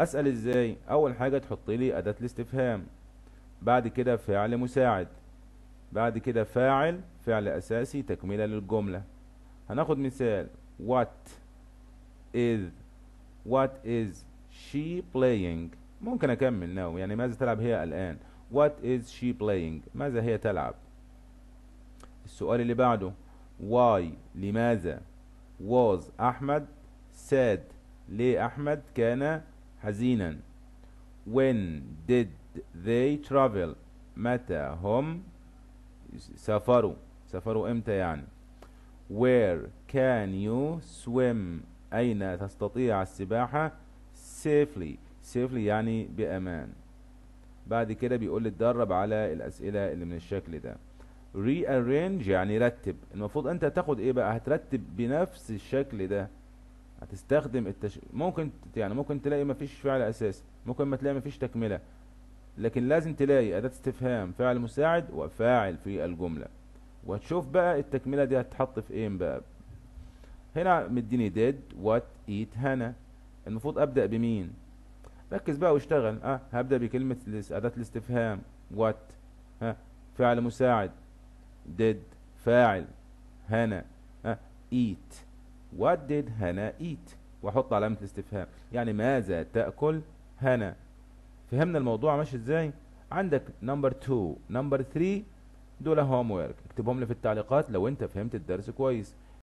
أسأل إزاي أول حاجة تحط لي أداة الاستفهام بعد كده فعل مساعد بعد كده فاعل فعل أساسي تكملة للجملة هناخد مثال what is what is she playing ممكن أكمل now يعني ماذا تلعب هي الآن what is she playing ماذا هي تلعب السؤال اللي بعده why لماذا was أحمد sad ليه أحمد كان حزينا when did they travel متى هم سافروا سافروا امتى يعني where can you swim أين تستطيع السباحة safely safely يعني بأمان بعد كده بيقول لي اتدرب على الأسئلة اللي من الشكل ده rearrange يعني رتب المفروض انت تاخد ايه بقى هترتب بنفس الشكل ده هتستخدم التش... ممكن يعني ممكن تلاقي مفيش فعل اساسي ممكن ما تلاقي مفيش تكمله لكن لازم تلاقي اداه استفهام فعل مساعد وفاعل في الجمله وهتشوف بقى التكمله دي هتتحط في ايه بقى هنا مديني ديد وات ايت هانا المفروض ابدا بمين ركز بقى واشتغل اه هبدا بكلمه اداه الاستفهام وات ها فعل مساعد ديد فاعل هنا ها ايت What did Hannah eat واحط علامة الاستفهام يعني ماذا تأكل هنا فهمنا الموضوع ماشي ازاي عندك نمبر 2 نمبر 3 دول هوم ويرك اكتبهم لي في التعليقات لو انت فهمت الدرس كويس